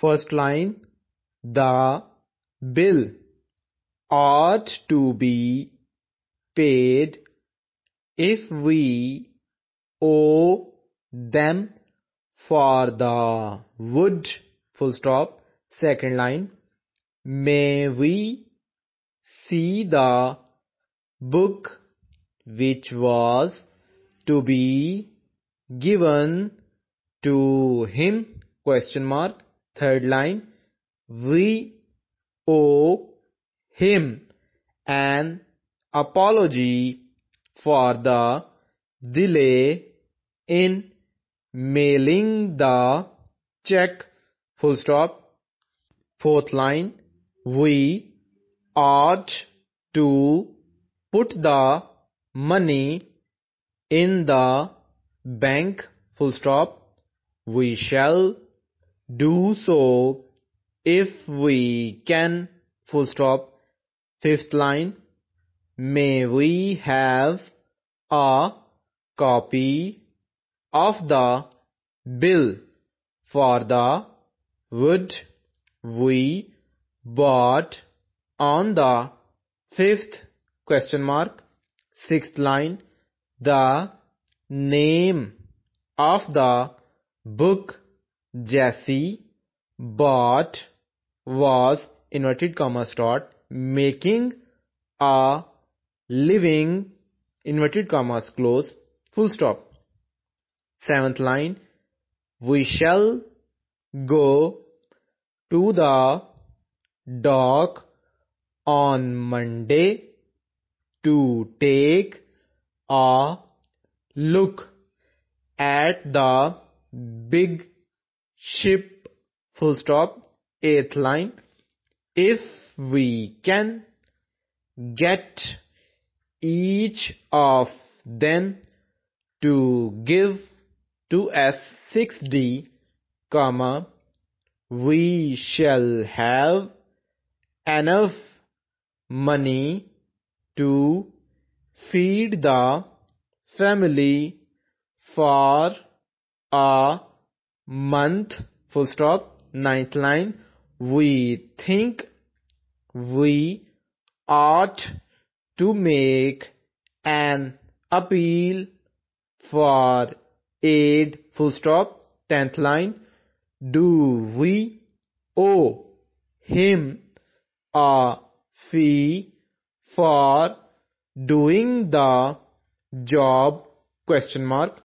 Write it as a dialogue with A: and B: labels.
A: First line, the bill ought to be paid if we owe them for the wood. Full stop. Second line, may we see the book which was to be given to him question mark Third line, we owe him an apology for the delay in mailing the check full stop fourth line we ought to put the money in the bank full stop we shall do so if we can full stop fifth line may we have a copy of the bill for the wood we bought on the fifth question mark sixth line the name of the book Jesse bought was inverted commas dot making a living inverted commas close full stop. Seventh line we shall go to the dock on Monday to take a look at the big ship full stop eighth line if we can get each of them to give to us 6d comma we shall have enough money to feed the family for a month, full stop, ninth line, we think we ought to make an appeal for aid, full stop, tenth line, do we owe him a fee for doing the job question mark